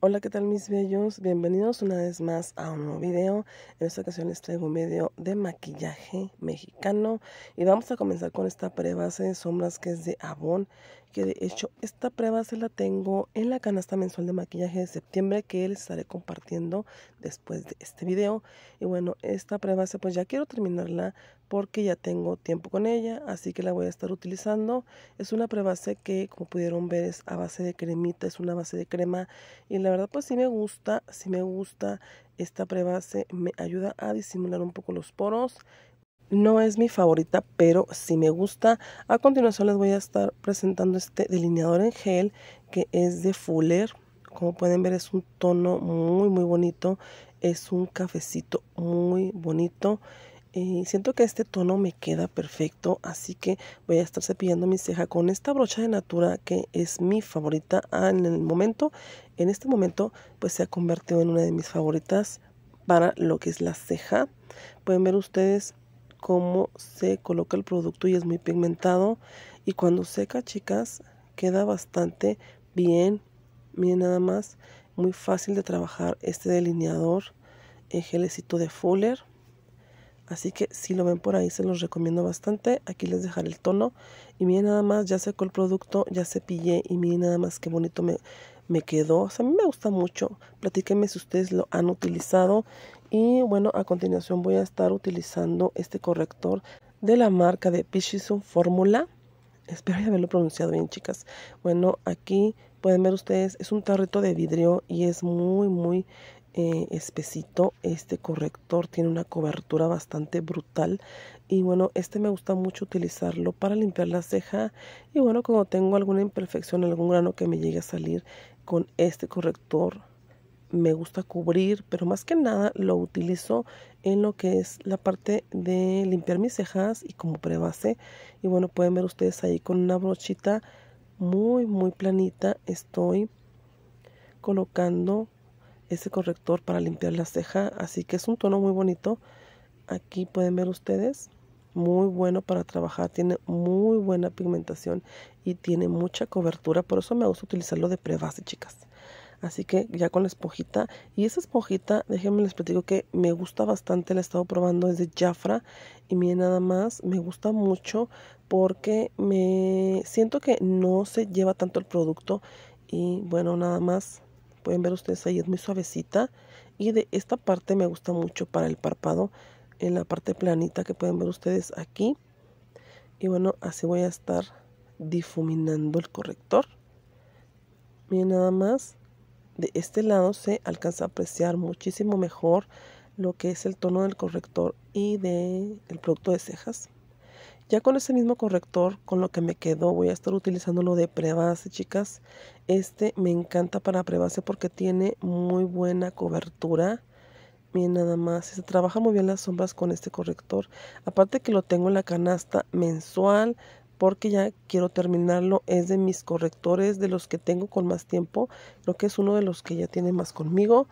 Hola, ¿qué tal mis bellos? Bienvenidos una vez más a un nuevo video. En esta ocasión les traigo un video de maquillaje mexicano y vamos a comenzar con esta prebase de sombras que es de Avon de hecho esta prueba se la tengo en la canasta mensual de maquillaje de septiembre que les estaré compartiendo después de este video. Y bueno, esta prueba se pues ya quiero terminarla porque ya tengo tiempo con ella, así que la voy a estar utilizando. Es una prueba prebase que como pudieron ver es a base de cremita, es una base de crema y la verdad pues sí me gusta, si me gusta. Esta prueba se me ayuda a disimular un poco los poros no es mi favorita, pero sí me gusta. A continuación les voy a estar presentando este delineador en gel que es de Fuller. Como pueden ver es un tono muy muy bonito, es un cafecito muy bonito. Y siento que este tono me queda perfecto, así que voy a estar cepillando mi ceja con esta brocha de Natura que es mi favorita en el momento. En este momento pues se ha convertido en una de mis favoritas para lo que es la ceja. Pueden ver ustedes cómo se coloca el producto y es muy pigmentado y cuando seca chicas queda bastante bien miren nada más muy fácil de trabajar este delineador en eh, gelecito de fuller así que si lo ven por ahí se los recomiendo bastante aquí les dejaré el tono y miren nada más ya secó el producto ya cepillé y miren nada más qué bonito me me quedó. O sea, a mí me gusta mucho. Platíquenme si ustedes lo han utilizado. Y bueno, a continuación voy a estar utilizando este corrector de la marca de Pichison Fórmula. Espero haberlo pronunciado bien, chicas. Bueno, aquí pueden ver ustedes, es un tarrito de vidrio y es muy, muy eh, espesito. Este corrector tiene una cobertura bastante brutal y bueno este me gusta mucho utilizarlo para limpiar la ceja y bueno como tengo alguna imperfección algún grano que me llegue a salir con este corrector me gusta cubrir pero más que nada lo utilizo en lo que es la parte de limpiar mis cejas y como prebase y bueno pueden ver ustedes ahí con una brochita muy muy planita estoy colocando ese corrector para limpiar la ceja así que es un tono muy bonito aquí pueden ver ustedes muy bueno para trabajar, tiene muy buena pigmentación y tiene mucha cobertura, por eso me gusta utilizarlo de prebase, chicas. Así que ya con la esponjita Y esa esponjita déjenme les platico que me gusta bastante, la he estado probando, es de Jafra. Y miren nada más, me gusta mucho porque me siento que no se lleva tanto el producto. Y bueno, nada más, pueden ver ustedes ahí, es muy suavecita. Y de esta parte me gusta mucho para el párpado en la parte planita que pueden ver ustedes aquí y bueno así voy a estar difuminando el corrector miren nada más de este lado se alcanza a apreciar muchísimo mejor lo que es el tono del corrector y del el producto de cejas ya con ese mismo corrector, con lo que me quedó, voy a estar utilizando lo de prebase, chicas. Este me encanta para prebase porque tiene muy buena cobertura nada más, se trabaja muy bien las sombras con este corrector. Aparte que lo tengo en la canasta mensual porque ya quiero terminarlo. Es de mis correctores, de los que tengo con más tiempo. Creo que es uno de los que ya tiene más conmigo.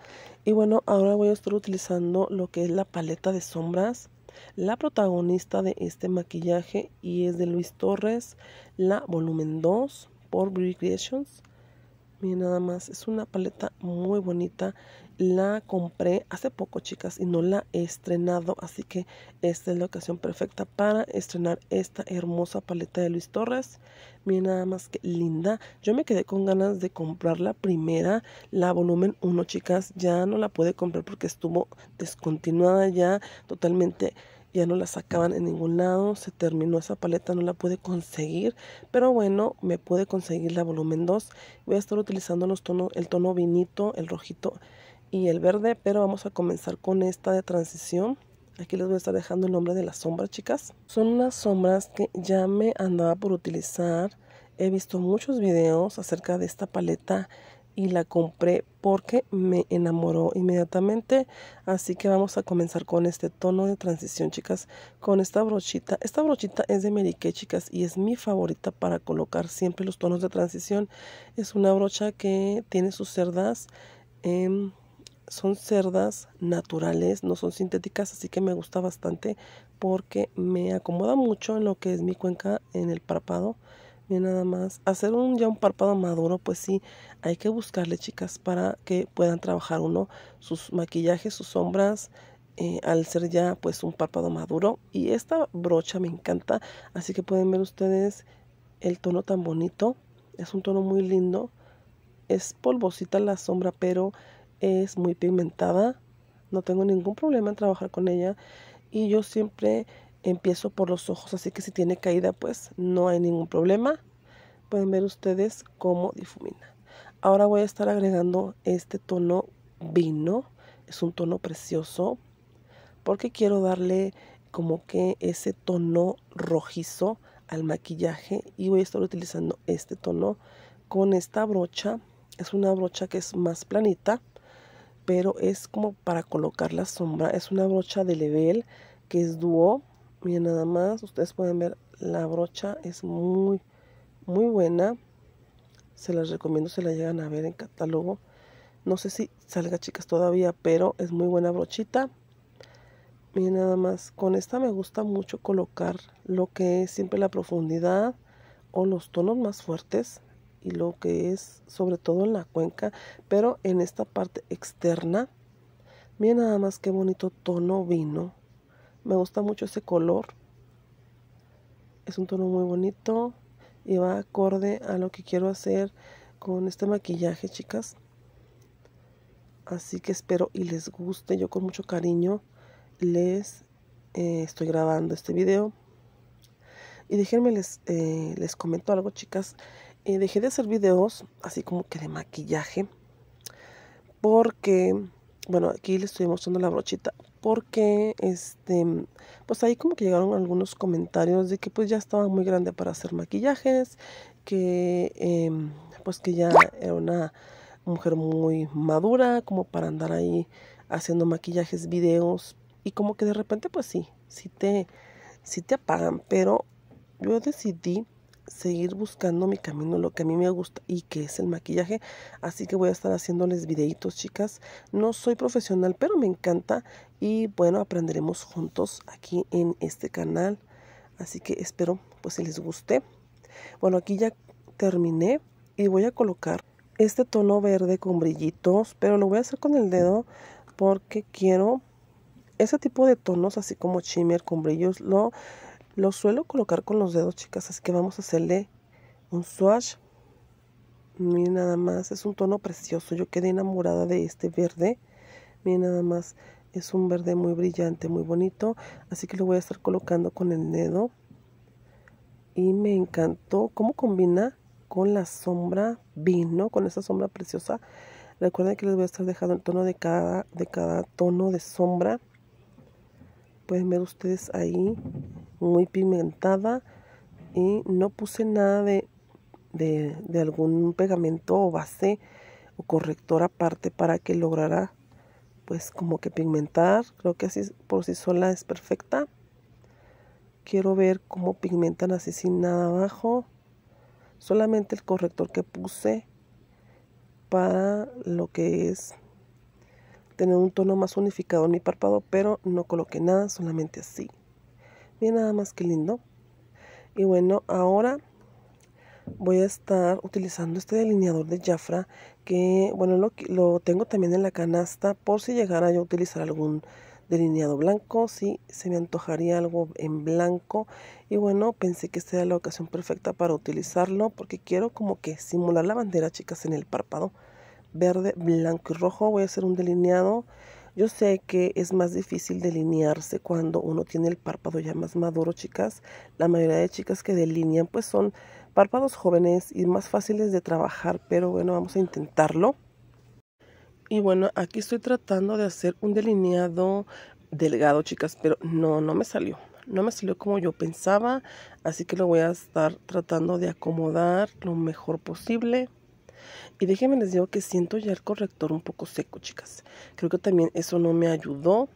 Y bueno, ahora voy a estar utilizando lo que es la paleta de sombras. La protagonista de este maquillaje y es de Luis Torres, la volumen 2 por Beauty Creations. Miren nada más, es una paleta muy bonita la compré hace poco, chicas, y no la he estrenado, así que esta es la ocasión perfecta para estrenar esta hermosa paleta de Luis Torres. Miren nada más que linda. Yo me quedé con ganas de comprar la primera, la volumen 1, chicas. Ya no la pude comprar porque estuvo descontinuada ya, totalmente ya no la sacaban en ningún lado, se terminó esa paleta, no la pude conseguir, pero bueno, me pude conseguir la volumen 2. Voy a estar utilizando los el tono vinito, el rojito y el verde, pero vamos a comenzar con esta de transición. Aquí les voy a estar dejando el nombre de las sombras, chicas. Son unas sombras que ya me andaba por utilizar. He visto muchos videos acerca de esta paleta y la compré porque me enamoró inmediatamente. Así que vamos a comenzar con este tono de transición, chicas, con esta brochita. Esta brochita es de Kay, chicas, y es mi favorita para colocar siempre los tonos de transición. Es una brocha que tiene sus cerdas. en... Em, son cerdas naturales, no son sintéticas, así que me gusta bastante porque me acomoda mucho en lo que es mi cuenca en el párpado. Y nada más. Hacer un, ya un párpado maduro, pues sí, hay que buscarle, chicas, para que puedan trabajar uno sus maquillajes, sus sombras, eh, al ser ya pues un párpado maduro. Y esta brocha me encanta, así que pueden ver ustedes el tono tan bonito. Es un tono muy lindo. Es polvosita la sombra, pero es muy pigmentada, no tengo ningún problema en trabajar con ella y yo siempre empiezo por los ojos, así que si tiene caída pues no hay ningún problema. Pueden ver ustedes cómo difumina. Ahora voy a estar agregando este tono vino, es un tono precioso porque quiero darle como que ese tono rojizo al maquillaje y voy a estar utilizando este tono con esta brocha. Es una brocha que es más planita pero es como para colocar la sombra. Es una brocha de level que es duo, Miren nada más, ustedes pueden ver la brocha es muy, muy buena. Se las recomiendo, se la llegan a ver en catálogo. No sé si salga chicas todavía, pero es muy buena brochita. Miren nada más, con esta me gusta mucho colocar lo que es siempre la profundidad o los tonos más fuertes y lo que es sobre todo en la cuenca, pero en esta parte externa. Miren nada más qué bonito tono vino. Me gusta mucho ese color. Es un tono muy bonito y va acorde a lo que quiero hacer con este maquillaje, chicas. Así que espero y les guste. Yo con mucho cariño les eh, estoy grabando este video. Y déjenme les, eh, les comento algo, chicas. Eh, dejé de hacer videos así como que de maquillaje porque bueno aquí les estoy mostrando la brochita porque este pues ahí como que llegaron algunos comentarios de que pues ya estaba muy grande para hacer maquillajes que em, pues que ya era una mujer muy madura como para andar ahí haciendo maquillajes videos y como que de repente pues sí sí te sí te apagan pero yo decidí seguir buscando mi camino, lo que a mí me gusta y que es el maquillaje. Así que voy a estar haciéndoles videitos, chicas. No soy profesional, pero me encanta y bueno, aprenderemos juntos aquí en este canal. Así que espero pues si les guste. Bueno, aquí ya terminé y voy a colocar este tono verde con brillitos, pero lo voy a hacer con el dedo porque quiero ese tipo de tonos así como shimmer con brillos lo lo suelo colocar con los dedos, chicas, así que vamos a hacerle un swatch. Miren nada más, es un tono precioso. Yo quedé enamorada de este verde. Miren nada más, es un verde muy brillante, muy bonito. Así que lo voy a estar colocando con el dedo. Y me encantó cómo combina con la sombra vino, con esa sombra preciosa. Recuerden que les voy a estar dejando el tono de cada, de cada tono de sombra. Pueden ver ustedes ahí muy pigmentada y no puse nada de, de, algún pegamento o base o corrector aparte para que lograra pues como que pigmentar creo que así por sí sola es perfecta quiero ver cómo pigmentan así sin nada abajo solamente el corrector que puse para lo que es tener un tono más unificado en mi párpado pero no coloqué nada solamente así nada más que lindo. Y bueno, ahora voy a estar utilizando este delineador de Jafra que bueno lo, lo tengo también en la canasta por si llegara yo a utilizar algún delineado blanco si se me antojaría algo en blanco y bueno pensé que esta era la ocasión perfecta para utilizarlo porque quiero como que simular la bandera chicas en el párpado verde blanco y rojo voy a hacer un delineado yo sé que es más difícil delinearse cuando uno tiene el párpado ya más maduro, chicas. La mayoría de chicas que delinean pues son párpados jóvenes y más fáciles de trabajar, pero bueno, vamos a intentarlo. Y bueno, aquí estoy tratando de hacer un delineado delgado, chicas, pero no, no me salió. No me salió como yo pensaba, así que lo voy a estar tratando de acomodar lo mejor posible. Y déjenme les digo que siento ya el corrector un poco seco, chicas. Creo que también eso no me ayudó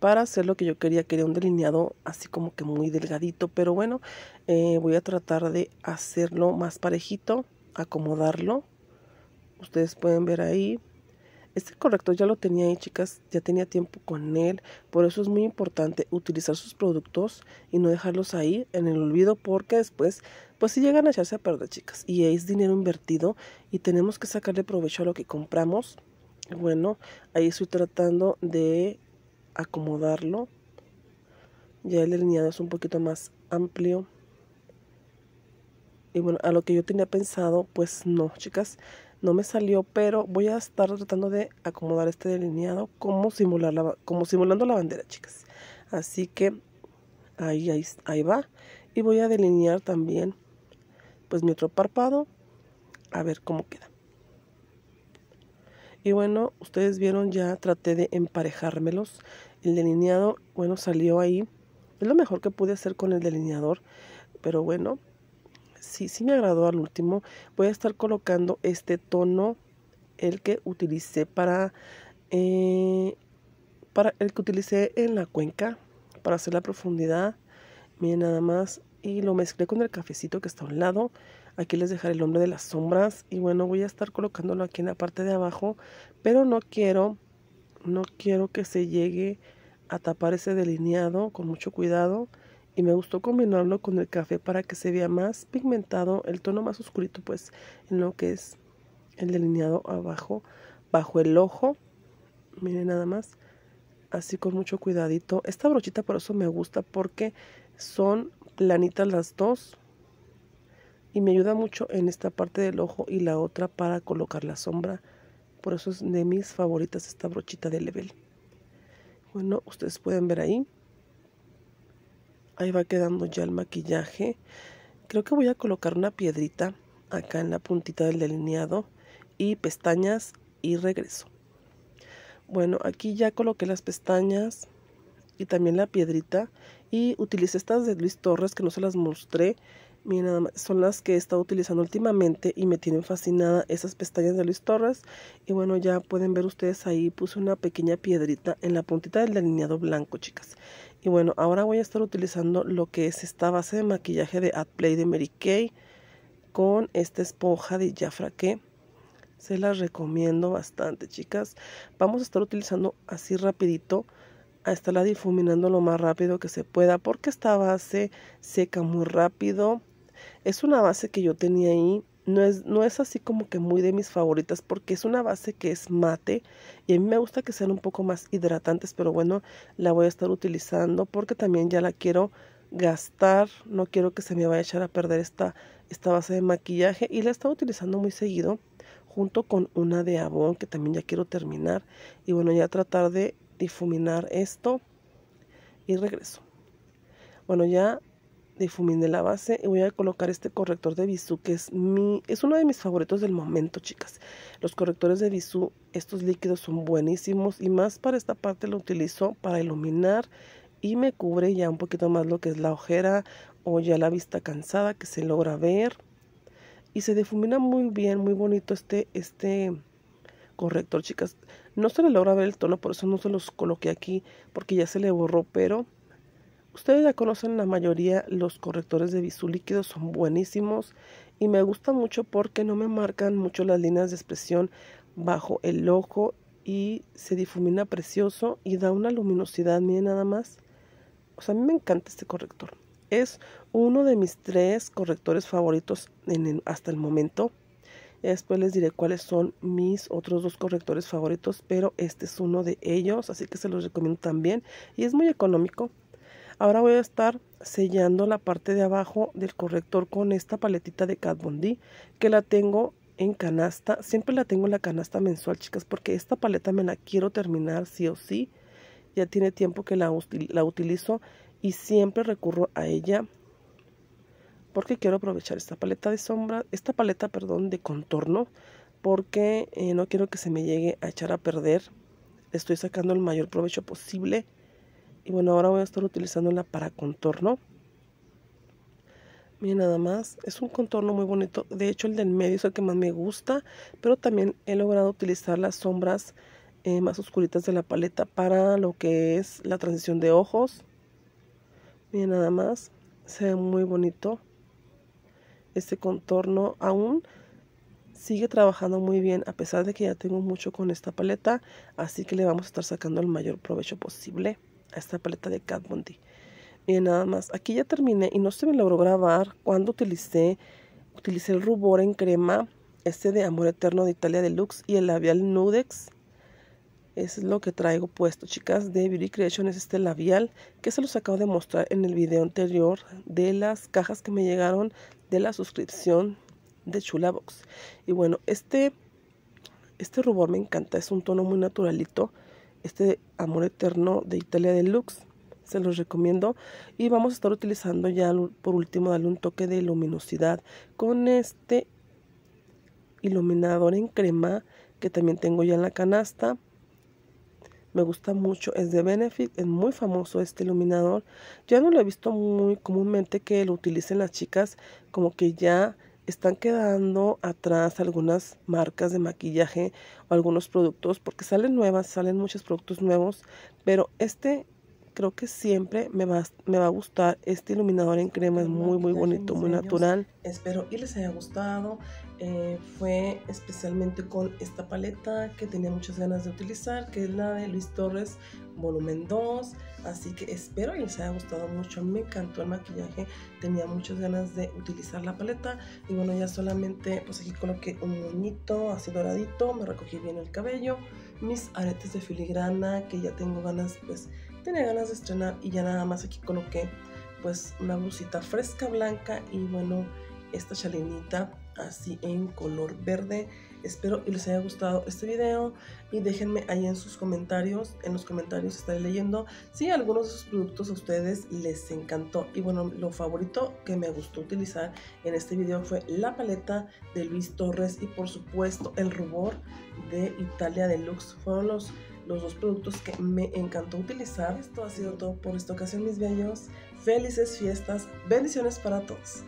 para hacer lo que yo quería. Quería un delineado así como que muy delgadito. Pero bueno, eh, voy a tratar de hacerlo más parejito, acomodarlo. Ustedes pueden ver ahí este corrector ya lo tenía ahí, chicas, ya tenía tiempo con él, por eso es muy importante utilizar sus productos y no dejarlos ahí en el olvido porque después, pues si llegan a echarse a perder, chicas, y es dinero invertido y tenemos que sacarle provecho a lo que compramos. Bueno, ahí estoy tratando de acomodarlo. Ya el delineado es un poquito más amplio. Y bueno, a lo que yo tenía pensado, pues no, chicas no me salió, pero voy a estar tratando de acomodar este delineado como, simular la, como simulando la bandera, chicas. Así que ahí, ahí, ahí va. Y voy a delinear también pues mi otro párpado a ver cómo queda. Y bueno, ustedes vieron ya traté de emparejármelos. El delineado, bueno, salió ahí. Es lo mejor que pude hacer con el delineador. Pero bueno, sí, sí me agradó al último. Voy a estar colocando este tono, el que utilicé para, eh, para el que utilicé en la cuenca, para hacer la profundidad. Miren nada más. Y lo mezclé con el cafecito que está a un lado. Aquí les dejaré el nombre de las sombras. Y bueno, voy a estar colocándolo aquí en la parte de abajo. Pero no quiero, no quiero que se llegue a tapar ese delineado con mucho cuidado y me gustó combinarlo con el café para que se vea más pigmentado, el tono más oscurito pues en lo que es el delineado abajo, bajo el ojo, miren nada más, así con mucho cuidadito. Esta brochita por eso me gusta porque son planitas las dos y me ayuda mucho en esta parte del ojo y la otra para colocar la sombra. Por eso es de mis favoritas esta brochita de level. Bueno, ustedes pueden ver ahí Ahí va quedando ya el maquillaje. Creo que voy a colocar una piedrita acá en la puntita del delineado y pestañas y regreso. Bueno, aquí ya coloqué las pestañas y también la piedrita y utilicé estas de Luis Torres que no se las mostré son las que he estado utilizando últimamente y me tienen fascinada esas pestañas de Luis Torres. Y bueno, ya pueden ver ustedes ahí, puse una pequeña piedrita en la puntita del delineado blanco, chicas. Y bueno, ahora voy a estar utilizando lo que es esta base de maquillaje de Play de Mary Kay con esta esponja de Jafra que se las recomiendo bastante, chicas. Vamos a estar utilizando así rapidito a estarla difuminando lo más rápido que se pueda porque esta base seca muy rápido es una base que yo tenía ahí. No es, no es así como que muy de mis favoritas porque es una base que es mate y a mí me gusta que sean un poco más hidratantes, pero bueno, la voy a estar utilizando porque también ya la quiero gastar, no quiero que se me vaya a echar a perder esta, esta base de maquillaje y la he estado utilizando muy seguido junto con una de abón. que también ya quiero terminar y bueno ya tratar de difuminar esto y regreso. Bueno ya difuminé la base y voy a colocar este corrector de Bisú que es mi es uno de mis favoritos del momento chicas los correctores de Bisú estos líquidos son buenísimos y más para esta parte lo utilizo para iluminar y me cubre ya un poquito más lo que es la ojera o ya la vista cansada que se logra ver y se difumina muy bien muy bonito este este corrector chicas no se le logra ver el tono por eso no se los coloqué aquí porque ya se le borró pero Ustedes ya conocen la mayoría, los correctores de visulíquidos, son buenísimos y me gustan mucho porque no me marcan mucho las líneas de expresión bajo el ojo y se difumina precioso y da una luminosidad, miren nada más. O sea, a mí me encanta este corrector. Es uno de mis tres correctores favoritos hasta el momento. después les diré cuáles son mis otros dos correctores favoritos, pero este es uno de ellos, así que se los recomiendo también. Y es muy económico, Ahora voy a estar sellando la parte de abajo del corrector con esta paletita de Kat Von que la tengo en canasta. Siempre la tengo en la canasta mensual, chicas, porque esta paleta me la quiero terminar sí o sí. Ya tiene tiempo que la, utilizo y siempre recurro a ella porque quiero aprovechar esta paleta de sombra, esta paleta, perdón, de contorno, porque eh, no quiero que se me llegue a echar a perder. Estoy sacando el mayor provecho posible y bueno ahora voy a estar la para contorno miren nada más es un contorno muy bonito de hecho el del medio es el que más me gusta pero también he logrado utilizar las sombras eh, más oscuritas de la paleta para lo que es la transición de ojos miren nada más se ve muy bonito este contorno aún sigue trabajando muy bien a pesar de que ya tengo mucho con esta paleta así que le vamos a estar sacando el mayor provecho posible esta paleta de Kat Von D. nada más, aquí ya terminé y no se me logró grabar cuando utilicé, utilicé el rubor en crema, este de Amor Eterno de Italia Deluxe y el labial Nudex. Es lo que traigo puesto, chicas, de Beauty Creation es este labial que se los acabo de mostrar en el video anterior de las cajas que me llegaron de la suscripción de Chula Box, Y bueno, este, este rubor me encanta, es un tono muy naturalito este Amor Eterno de Italia Deluxe. Se los recomiendo. Y vamos a estar utilizando ya por último darle un toque de luminosidad con este iluminador en crema que también tengo ya en la canasta. Me gusta mucho, es de Benefit, es muy famoso este iluminador. Ya no lo he visto muy comúnmente que lo utilicen las chicas, como que ya están quedando atrás algunas marcas de maquillaje o algunos productos porque salen nuevas, salen muchos productos nuevos, pero este creo que siempre me va, me va a gustar este iluminador en crema, es muy muy bonito, muy natural. Espero y les haya gustado, eh, fue especialmente con esta paleta que tenía muchas ganas de utilizar, que es la de Luis Torres volumen 2, así que espero y les haya gustado mucho, me encantó el maquillaje, tenía muchas ganas de utilizar la paleta y bueno ya solamente pues aquí coloqué un moñito así doradito, me recogí bien el cabello, mis aretes de filigrana que ya tengo ganas pues tenía ganas de estrenar y ya nada más aquí coloqué pues una blusita fresca blanca y bueno esta chalinita así en color verde espero y les haya gustado este video y déjenme ahí en sus comentarios en los comentarios estaré leyendo si algunos de sus productos a ustedes les encantó y bueno lo favorito que me gustó utilizar en este video fue la paleta de Luis Torres y por supuesto el rubor de Italia Deluxe fueron los los dos productos que me encantó utilizar. Esto ha sido todo por esta ocasión, mis bellos. Felices fiestas. Bendiciones para todos.